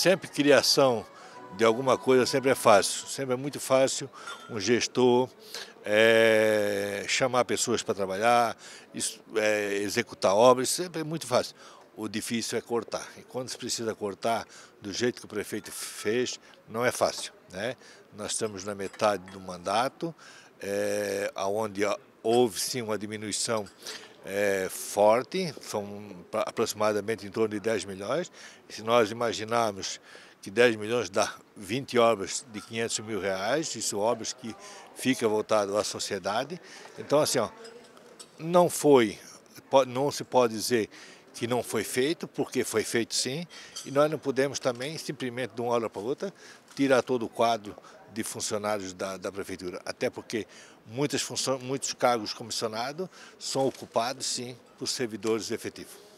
Sempre criação de alguma coisa sempre é fácil, sempre é muito fácil um gestor é, chamar pessoas para trabalhar, isso, é, eh, executar obras, sempre é muito fácil. O difícil é cortar. E quando se precisa cortar, do jeito que o prefeito fez, não é fácil. Né? Nós estamos na metade do mandato, é, eh, onde houve sim uma diminuição é, forte, são aproximadamente em torno de 10 milhões. se nós imaginarmos que 10 milhões dá 20 obras de 500 mil reais, isso é obras que fica voltado à sociedade. Então, assim, ó, não foi, não se pode dizer que não foi feito, porque foi feito sim, e nós não podemos também, simplesmente de uma hora para outra, tirar todo o quadro de funcionários da, da prefeitura, até porque muitas funções, muitos cargos comissionados são ocupados, sim, por servidores efetivos.